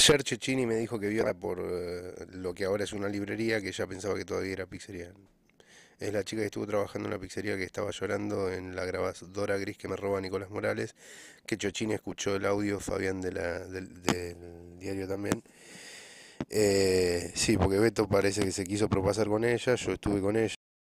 Ayer Chechini me dijo que vio por eh, lo que ahora es una librería que ella pensaba que todavía era pizzería. Es la chica que estuvo trabajando en la pizzería que estaba llorando en la grabadora gris que me roba Nicolás Morales, que Chochini escuchó el audio, Fabián del, diario también. Eh, sí, porque Beto parece que se quiso propasar con ella, yo estuve con ella.